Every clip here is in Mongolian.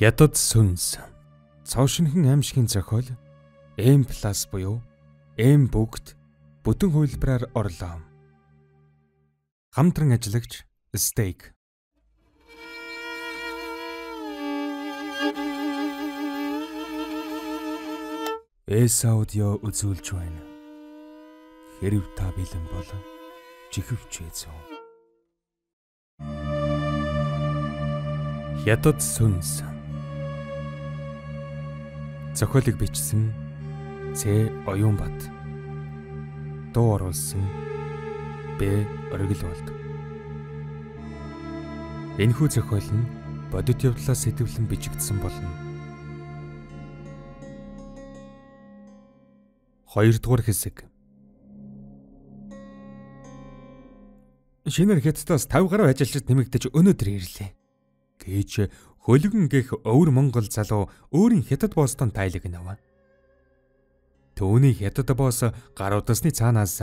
Ядад сүнс. Цовшинхэн аимшигын зохиол M+ буюу M бүгд бүтэн хувилбараар орлоо. Хамтран ажиллагч Steak Эс аудио үзүүлж байна. Хэрв та бэлэн бол жихвчээ зөө. Ядад сүнс. Зохиолыг бичсэн Ц. Оюунбат. Дуу оруулсан Б. Оргил болд. Энэхүү зохиол нь бодит явдлаас сэтгэлэн бичигдсэн болно. 2 дугаар хэсэг. Шинээр хятадаас 5 гаруй ажилчид нэмэгдэж өнөөдөр ирлээ. Гэж хөлгөн гих өвөр монгол залуу өөрийн хятад боостон тайлэг нэв. Төвний хятад боос гар удасны цаанаас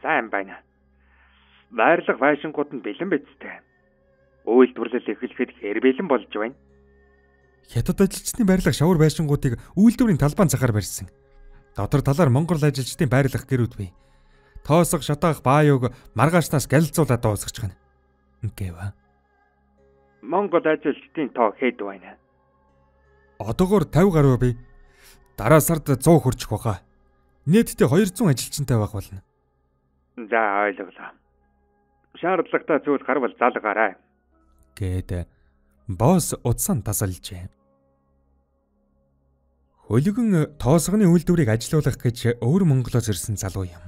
сайн байна. Байрлах байшингууд нь бэлэн бидтэй. Үйлдвэрлэл эхлэхэд хэрвэлэн болж байна. Хятад ажилчдын байрлах шавар байшингуудыг үйлдвэрийн талбайн захаар барьсан. Дотор талаар монгол ажилчдын байрлах гэрүүд бий. Тоосох, шатаах бааюуг маргааснаас галзуулаад дуусгачихна. Ингээва. Монгол ажилчдын тоо хэд байна? Одоогоор 50 гаруй бий. Дараа сард 100 хүрчих баха. Нийтдээ 200 ажилчинтай байх болно. За ойлголоо. Шаардлагатай зүйл гарвал залгаарай. Гээд босс утсан тасалжээ. Хөлгөн тоосгоны үйлдвэрийг ажилуулах гэж өвөр Монголоос ирсэн залуу юм.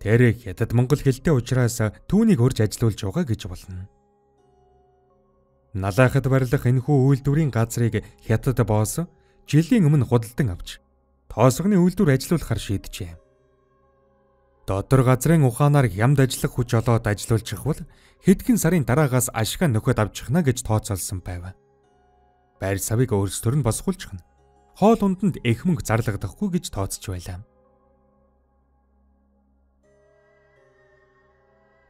Тэр хятад монгол хэлтэй уулзраас түүнийг хөрж ажилуулж байгаа гэж болно. Налаахад барилах энэхүү үйлдвэрийн газрыг хятад боосон жилийн өмнө худалдан авч тоосгоны үйлдвэр ажилуулахар шийджээ. Дотор газрын ухаанаар ямд ажиллах хүч олоод ажилуулж хавал хэдхэн сарын дараагаас ашиг нөхөд авчихна гэж тооцоолсон байв. Байр савыг өөрсдөр нь босгуулчихна. Хоол унданд их мөнгө зарлагдахгүй гэж тооцож байлаа.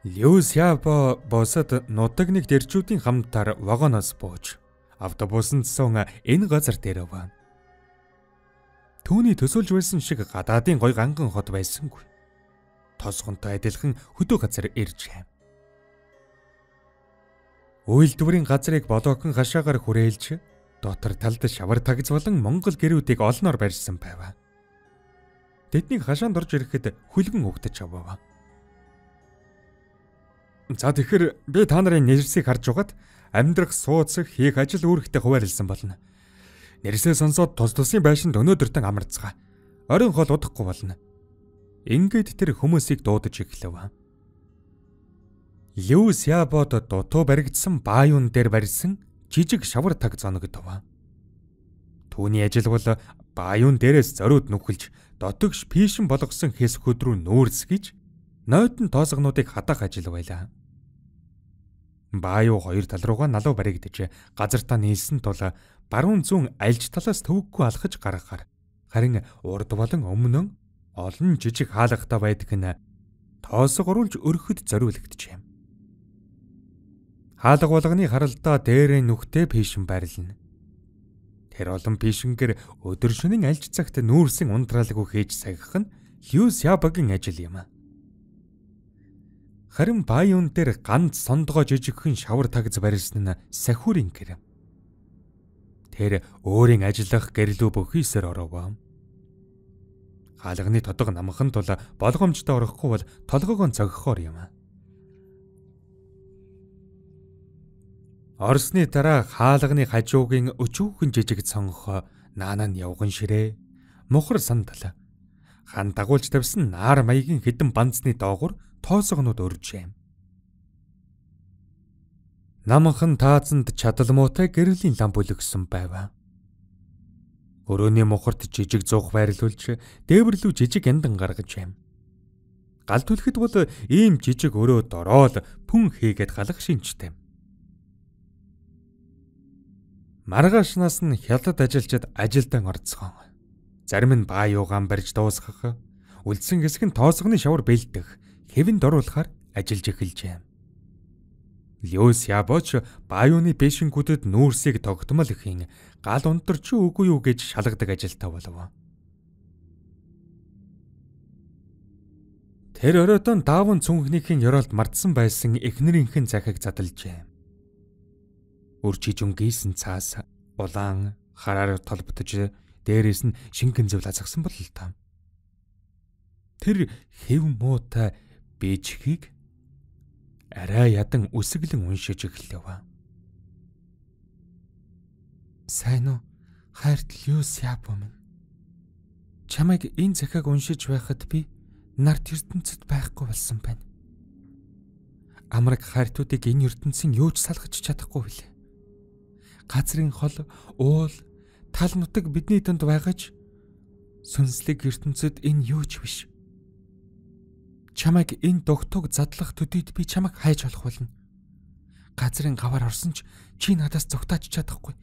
Леус Япо босод нутаг нэг дэрчүүдийн хамтаар вагоноос бууж автобусын цэсон энэ газар дээр байна. Төвний төсөөлж байсан шиг гадаадын гой ганган хот байсангүй. Тосгонтой адилхан хөдөө газар ирж хайм. Үйлдвэрийн газрыг болоокон хашаагаар хүрээлж дотор талд шавар тагз болон монгол гэрүүдийг олноор барьсан байваа. Тэдний хашаанд орж ирэхэд хүлгэн өгдөж аваа. За тэгэхээр би та нарын нэрсийг харж угаад амьдрах суудсах хийх ажил үүрэгтэй хуваарлсан болно. Нэрсээ сонсоод тус тусын байшинд өнөөдөртөн амарцгаа. Орон хол удахгүй болно. Ингээд тэр хүмүүсийг дуудаж эхлэв. Леус Ябод дутуу баригдсан бааюн дээр барьсан жижиг шавар таг зоногдов. Түүний ажил бол бааюн дээрээс зориуд нүхэлж дотогш пишин болгосон хэсгүүд рүү нөөцгийж нойтон тоосгонуудыг хадах ажил байлаа. Бааю хоёр тал руугаа налуу баригдж газартаа нийлсэн тул баруун зүүн альж талаас төвөггүй алхаж гаргахаар харин урд болон өмнөн олон жижиг хаалгатай байдаг нь тоосго оруулж өрхөд зориулагдчихэв. Хаалга болгоны харалтаа дээрээ нүхтэй пишэн байрлна. Тэр олон пишэнгэр өдөр шөнийн альж цагт нүүрсэн унтраалгүй хийж сахих нь Хью Сябагийн ажил юм аа. Харин Бааюн дээр ганц сондгоо жижигхэн шавар тагз барилсан нь Сахурын гэрэм. Тэр өөрийн ажиллах гэрлүү бөхийсээр ороогоо. Хаалганы тодог намхан тул болгоомжтой орохгүй бол толгоогоо цогхоор юм аа. Орсны дараа хаалганы хажуугийн өчүүхэн жижиг цонхоо наанаа нь явган ширээ. Мухар сандал хан дагуулж тавьсан нар маягийн хідэн банзны доогор тоосгонууд өржээ. Намхан таазанд чадал муутай гэрлийн лам бүлгсэн байваа. Өрөөний мохорт жижиг зуух байрлуулж дээвэрлүү жижиг яндан гаргаж юм. Гал түлхэд бол ийм жижиг өрөө дороол пүн хийгээд галах шинжтэй. Маргаашнаас нь хялд ажилчид ажилдан орцгоо. Зарим нь баа юугаан барьж дуусгах, үлдсэн хэсэг нь тоосгоны шавар бэлдэх, хэвэнд оруулахаар ажиллаж эхэлжээ. Лёс Ябоч бааюуны бэшингүүдэд нүүрсийг тогтмол ихийн гал унтар ч үгүй юу гэж шалгадаг ажилтаа болов. Тэр оройтон даавн цүнхнийхэн ёроолд мартсан байсан эхнэрийнхэн захиг задалжээ. Үржиж өнгийсэн цаас улаан хараар толботож Дээрээс нь шингэн зөвл азагсан бол л там. Тэр хэв муутай бэжхийг арай ядан үсэглэн уншиж эхлэв. Сайн уу? Хайртал юус яап юм? Чамайг энэ захаг уншиж байхад би нарт ертөнцид байхгүй болсон байна. Амраг хайртуудыг энэ ертөнцийн юуч салгаж чадахгүй билээ. Газрын хол, уул, тал нутаг бидний дунд байгаж сүнслэг ертөнцид энэ юу ч биш. Чамайг энэ догтуг задлах төдийд би чамайг хайж олох болно. Газрын гавар орсон ч чи надаас зогтаач чадахгүй.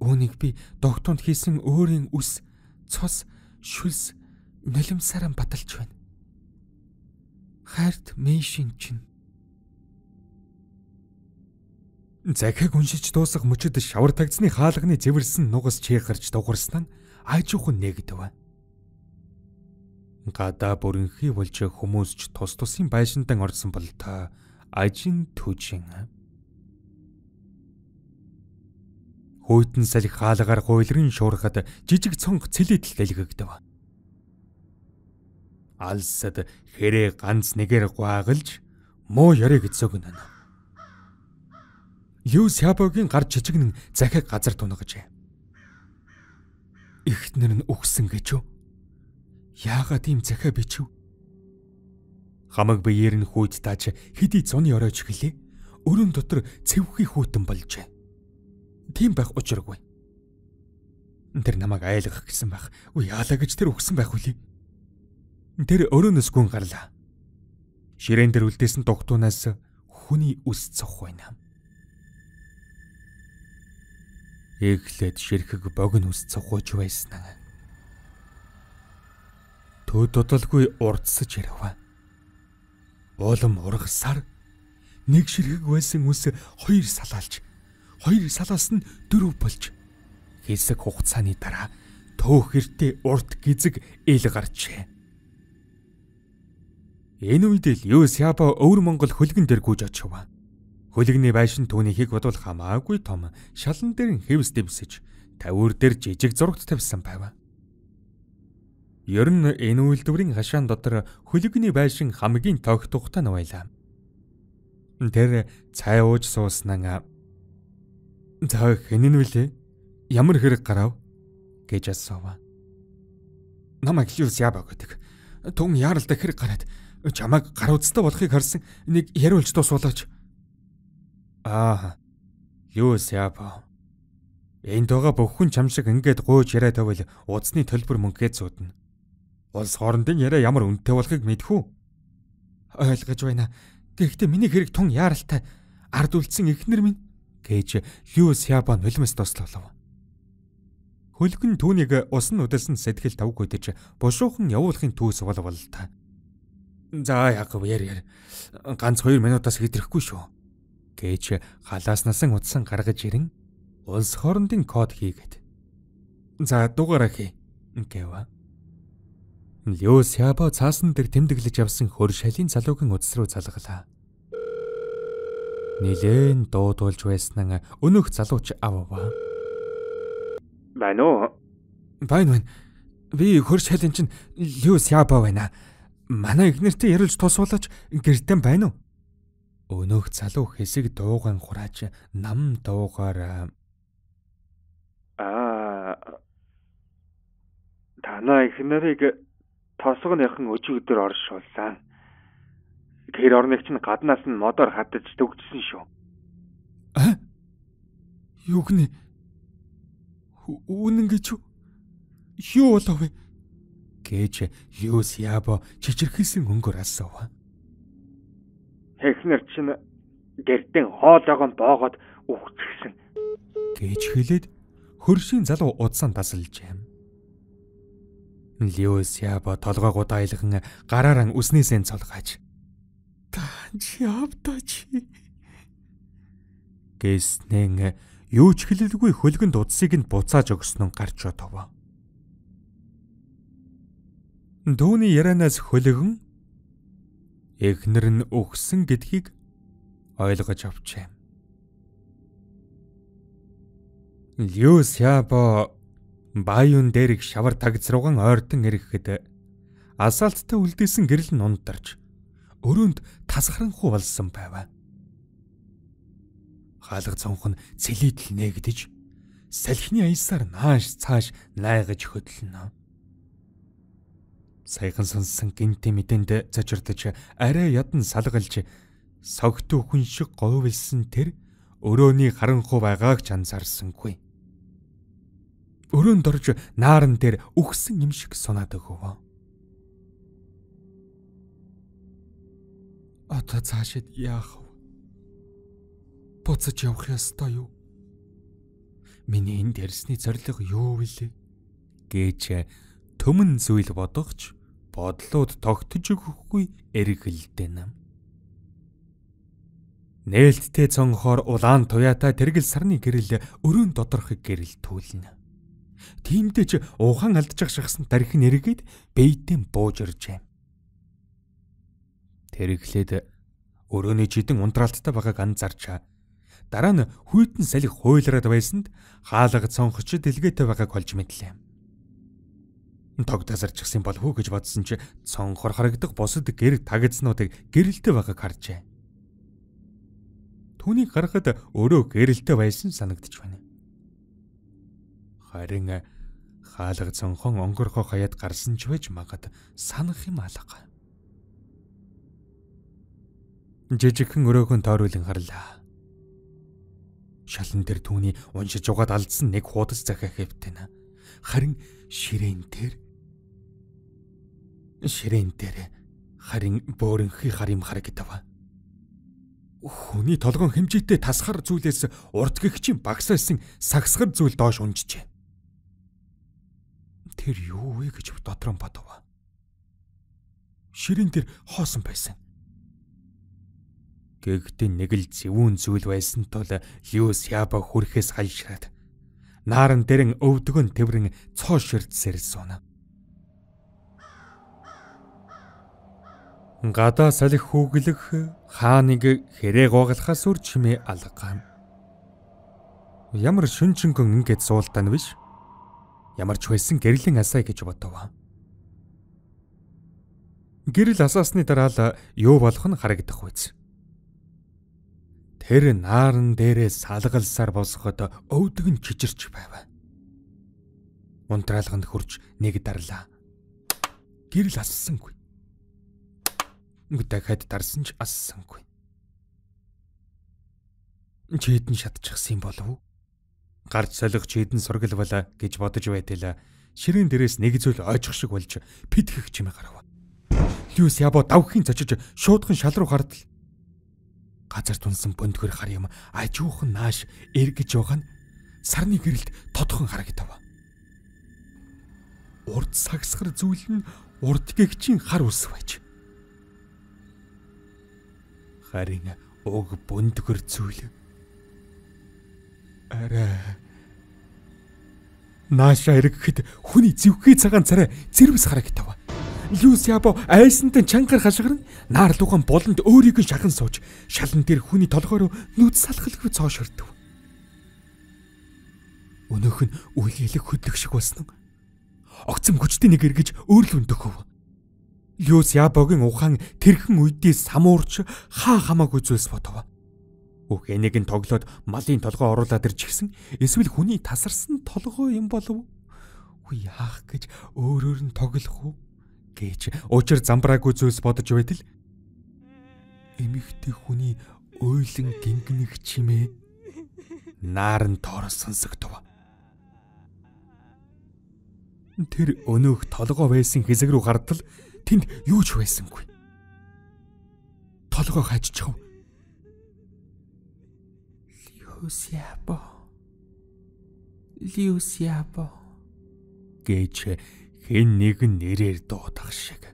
Үүнийг би догтунд хийсэн өөрийн үс, цус, шүлс, нулимсаран баталж байна. Хайрт Мэйшин чинь Захиг уншиж дуусах мөчөд шавар тагцны хаалганы зэвэрсэн нугас чийхэрч дугуурсан нь аж ахуйн нэгдэв. Гадаа бүрэнхий болж хүмүүс ч тус тусын байшиндан орсон бол та ажин төжин. Хөйтэн салхи хаалгаар гойлрын шуурхад жижиг цонх цэлэдэл дэлгэгдэв. Алсад хэрэг ганц нэгээр гуагалж муу ярэ гэцөөгнөн. Льюс Хябогийн гар жижигнэн захиг газар тунгажээ. Эхнэр нь өгсөн гэж юу? Яагаад ийм захиа бичв? Хамаг биеэр нь хүйд тааж хидий цоны ороож гэлээ. Өрөн дотор цэвхий хүйтэн болжээ. Тийм байх учиргүй. Тэр намайг айлгах гэсэн байх. Үе яалаа гэж тэр өгсөн байх үлээ. Тэр өрөөнөөс гүн гарлаа. Ширээн дээр үлдээсэн дугтунаас хүний үс цох байна. Ээглээд ширхэг богино ус цохож байсан. Төд додолгүй урдсаж ярив. Улам ургасаар нэг ширхэг байсан ус хоёр салаалж, хоёр салаас нь дөрөв болж хэсэг хугацааны дараа төөх эртээ урд гизэг ил гарчээ. Энэ үед л Юсяба өвөр Монгол хөлгөн дээр гүйж очив. Хөлгний байшин түүнийхийг бодвол хамаагүй том шалан дээр хэвс дэвсэж тавиур дээр жижиг зурагт тавьсан байв. Ер нь энэ үйлдвэрийн хашаан дотор хөлгний байшин хамгийн тоогт ухтаа нуйлаа. Тэр цай ууж сууснаа. За хэнэн вүлээ? Ямар хэрэг гарав? гэж асуув. Намайг л юус яа богодог. Тун яаралтай хэрэг гараад чамайг гаруудстай болохыг харсан нэг яриулж дуусуулаач Аа. Юу сяпа. Энд байгаа бүх хүн чам шиг ингээд гооч яриа тавил удасны төлбөр мөнгөгээ зүүднэ. Улс хоорондын яриа ямар үнэтэй болохыг мэдхүү. Ойлгож байна. Гэхдээ миний хэрэг тун яаралтай ард үлдсэн эхнэр минь гэж юу сяпа нулимс тослолов. Хөлгөн түүнийг усан үдэлсэн сэтгэл тавг хөдөж бушуухан явуулахын төс болвол та. За яг яар яар. Ганц 2 минутаас хэтрэхгүй шүү гэж халааснасан утсан гаргаж ирэн улс хоорондын код хийгээд. За дугаараа хий гэв. Лё Сябо цаасан дээр тэмдэглэж явсан хөр шалийн залуугийн утас руу залгалаа. Нилээн дуудулж байсан өнөөх залууч авава. Байна уу? Байна байна. Би хөр шалин чинь Лё Сябо байна. Манай игнэртэй ярилж тусуулаач гэртэн байна уу? Өнөөх залуу хэсэг дуугаан хурааж нам дуугаараа Аа Танаа их нарыг тосгоныхан өчигдөр оршуулсан. Тэр орныг чинь гаднаас нь модоор хатаж төгжсөн шүү. Аа? Юу гэнэ? Үнэн гэж юу болов вэ? гэж Юус Ябо чичирхэлсэн өнгөөр асуув. Тэгснэр чинь гэрдэн хоолойгоо боогод үхчихсэн. Гэж хэлээд хөршийн залуу удсан тасалж юм. Лиос яба толгойгоо дайлхан гараараа үснээсээ цолгаж. Тач явтач. Гэснэн юу ч хэлэлгүй хөлгөнд удсыг нь буцааж өгснөн гарч отов. Дөөний яранаас хөлгөн эхнэр нь өгсөн гэдгийг ойлгож авчээ. Лью Сябо бааюн дээрх шавар тагцруугаан ойртон эрэхэд асаалттай үлдээсэн гэрэл нь ундарч өрөөнд тасхаранхуу болсон байваа. Хаалга цонх нь цэлийдл нээгдэж салхины аясаар нааш цааш найгаж хөдлөнө. Саяхан сонссон гинти мэдэнд цочирдож арай ядан салгалж согтуу хүн шиг говьлсан тэр өрөөний харанхуу байгааг ч анзаарсангүй. Өрөөнд орж наарн тэр үхсэн юм шиг санаад өгөв. Одоо цаашид яах вэ? Буцаж явах ёстой юу? Миний энд ярьсны зорилго юу вэ? гэж төмөн зүйл бодохч бодлууд тогтож өгөхгүй эргэлдэнэ. Нээлттэй цонхоор улаан туяатай тэргэл сарны гэрэл өрөөнд доторхыг гэрэлтүүлнэ. Тимдэж ухаан алдчих шахсан тархин эргээд бейдэн бууж иржээ. Тэрглээд өрөөний жидэн унтраалттай байгааг анзаарчаа. Дараа нь хүйтэн салхи хуйлраад байсанд хаалга цонхоч дэлгээтэй байгааг олж мэдлээ. Тог тасарчихсан бол хүү гэж бодсон чи цонхор харагдах босод гэр тагцнуудыг гэрэлтэй байгааг харжээ. Түүнийг харахад өөрөө гэрэлтэй байсан санагдаж байна. Харин хаалга цонхон онгорхоо хаяад гарсан ч байж магад санах юм алга. Жижигхэн өрөөхөн тойруулан харлаа. Шалан дээр түүний уншиж угаад алдсан нэг хуудас захиа хэвтэнэ. Харин ширээн дээр ширээн дээр харин бөөрөнхий хар юм харагдав. Хүний толгон хэмжээтэй тасхар зүйлээс урт гихчийн багсаасан сагсгар зүйл доош унжжээ. Тэр юу вэ гэж дотор нь бодов. Ширээн дээр хоосон байсан. Гэхдээ нэг л зөвүүн зүйл байсан тул Люс Яба хүрхээс хальшаад нааран дэрэн өвдгөн тэрэн цоо ширдсээр суунаа. гадаа салих хүүглэх хааныг хэрэг гоглахаас үр чимээ алгаам. Ямар шүнчэнгэн ингэж суултаа нь биш. Ямар ч байсан гэрлийн асаа гэж бодов. Гэрэл асаасны дараа л юу болох нь харагдах үз. Тэр наарн дээрээ салгалсаар босгоход өвдөг нь чижирч байв. Унтраалганд хурж нэг дарлаа. Гэрэл ассангүй дахиад дарсан ч ас сангүй. Чэдэн шатчихсан болов уу? Гарч солих чэдэн сургалвала гэж бодож байтала ширин дээрээс нэг зүйл ойжих шиг болж питгэх чимээ гарав. Люс ябо давхийн цочиж шуудхан шал руу хардл. Газар түнсэн бөндгөр хар юм ажуухан нааш эргэж байгаа нь сарны гэрэлд тодхон харагдав. Урд сагсгар зүйл нь урд гэгчийн хар ус байж харин уг бүндгэр зүйл. Араа Нааша эргэхэд хүний зэвхий цагаан царай зэрвс хараг тав. Люсиабо айсантай чангар хашгирн наар лугаан болонд өөрийг нь шахан сууж шалан дээр хүний толгойроо нүд салхалгүй цооширдв. Өнөөх нь үл хэлэх хөдлөх шиг болсон. Огцом хүчтэй нэг эргэж өөрлөнд өгөв. Люс Ябогийн ухаан тэрхэн үедээс самуурч хаа хамаагүй зүйлс бодов. Бүх энийг нь тоглоод малын толгой оруулаад ирчихсэн. Эсвэл хүний тасарсан толгой юм болов. Үгүй яах гэж өөрөөр нь тоглох уу гэж учир замбраагүй зүйлс бодож байтал эмэгтэй хүний ойлон гингэнэг чимээ наар нь тоорос сонсогдов. Тэр өнөөх толгой байсан хэсэг рүү хардтал тэнд юу ч байсангүй. Толгой хажчихв. Лиусиапо. Лиусиапо гэж хэн нэгэн нэрээр дуудах шиг.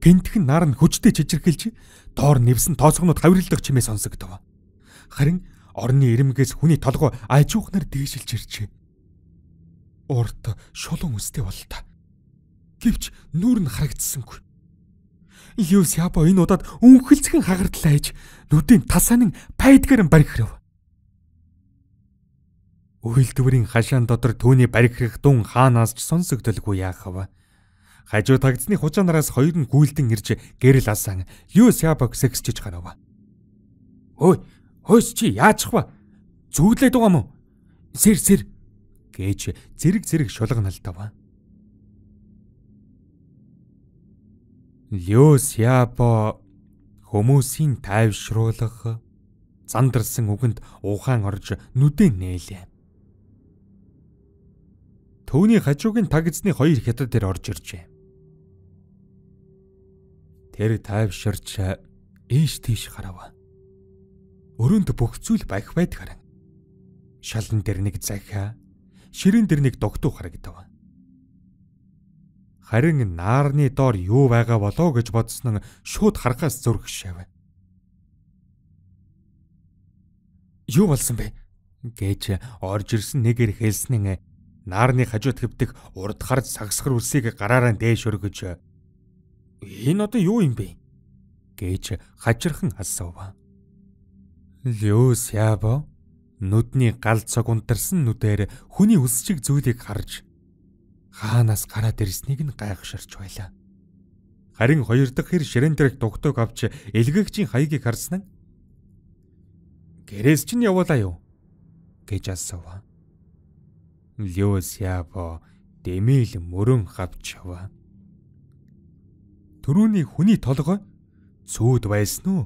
Гэнтхэн нар нь хүчтэй чичирхэлж доор нэвсэн тооцоогнууд хаврилдах чимээ сонсогдов. Харин орны ирэмгээс хүний толгой ажуухнаар дээшилж ирчээ. Урт шулуун өстэй боллоо. Гэвч нүүр нь харагдсангүй. Юус яба энэ удаад өнхөлцгөн хагардлаа ээж нүдийн тасаанын пайдгаар нь барих хэрэг. Үйлдвэрийн хашаан дотор түүний барих хэрэг дун хаанаас ч сонсогдолгүй яахав. Хажуу тагдсны хужаанараас хоёр нь гүйлдэн ирж гэрэл алсан. Юус яба сэгсчиж гарав. Ой, хойс чи яачих вэ? Зүглээд байгаа мó. Сэр сэр гэж зэрэг зэрэг шулган алдав. Лёс Ябо хүмүүсийн тайвшруулах зандарсан үгэнд ухаан орж нүдэн нээлээ. Төвний хажуугийн таг эзний хоёр хятад дээр орж иржээ. Тэр тайвширч ийш тийш харав. Өрөөнд бүх зүйл байх байдгаар шалан дээр нэг захиа, ширээн дээр нэг догтуу харагдав харин наарны доор юу байгаа болов гэж бодсон нь шууд харахаас зөргөшөөв. Юу болсон бэ? гэж орж ирсэн нэгэр хэлснэн наарны хажууд хөвдөх урд хар сагсгар үсийг гараараа дээш өргөж энэ одоо юу юм бэ? гэж хажирхан асуув. Лөөс яабо? Нүдний гал цаг унтарсан нүдээр хүний үс шиг зүйлийг харж хаанаас гараад ирснийг нь гайхширч байлаа. Харин хоёр дахь хэр ширээн дэрэг дугтойг авч элгэгчийн хаягийг харсан нь гэрээс чинь явуулаа юу гэж асуув. Лёс япо дэмэл мөрөн хавч яваа. Төрүүний хүний толгой цүүд байсан уу?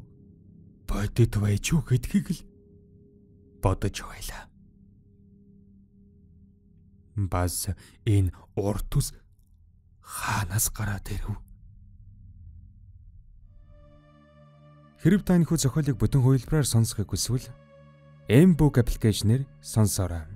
Бодит байж юу гэдгийг л бодож байлаа. Бас энэ урт ус хаанаас гараад ирэв? Хэрв та энэ хүү зохиолыг бүтэн хувилбараар сонсохыг хүсвэл Mbook аппликейшнээр сонсоорой.